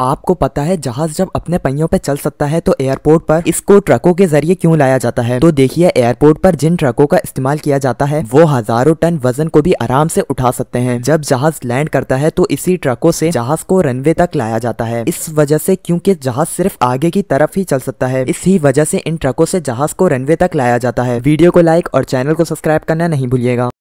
आपको पता है जहाज जब अपने पहियों पे चल सकता है तो एयरपोर्ट पर इसको ट्रकों के जरिए क्यों लाया जाता है तो देखिए एयरपोर्ट पर जिन ट्रकों का इस्तेमाल किया जाता है वो हजारों टन वजन को भी आराम से उठा सकते हैं जब जहाज लैंड करता है तो इसी ट्रकों से जहाज को रनवे तक लाया जाता है इस वजह से क्योंकि जहाज सिर्फ आगे की तरफ ही चल सकता है इसी वजह से इन ट्रकों से जहाज को रनवे तक लाया जाता है वीडियो को लाइक और चैनल को सब्सक्राइब करना नहीं भूलिएगा